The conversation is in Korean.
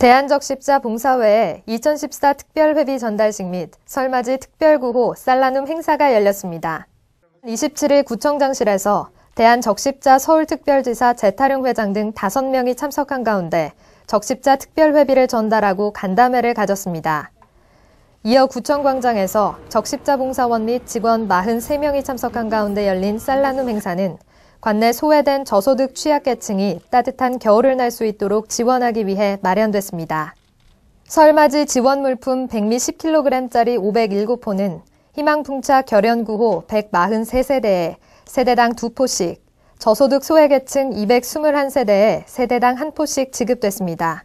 대한적십자 봉사회에 2014 특별회비 전달식 및 설맞이 특별구호 쌀라눔 행사가 열렸습니다. 27일 구청장실에서 대한적십자 서울특별지사 재타령 회장 등 5명이 참석한 가운데 적십자 특별회비를 전달하고 간담회를 가졌습니다. 이어 구청광장에서 적십자 봉사원 및 직원 43명이 참석한 가운데 열린 쌀라눔 행사는 관내 소외된 저소득 취약계층이 따뜻한 겨울을 날 수 있도록 지원하기 위해 마련됐습니다. 설맞이 지원 물품 110kg짜리 507호는 희망풍차 결연구호 143세대에 세대당 2포씩, 저소득 소외계층 221세대에 세대당 1포씩 지급됐습니다.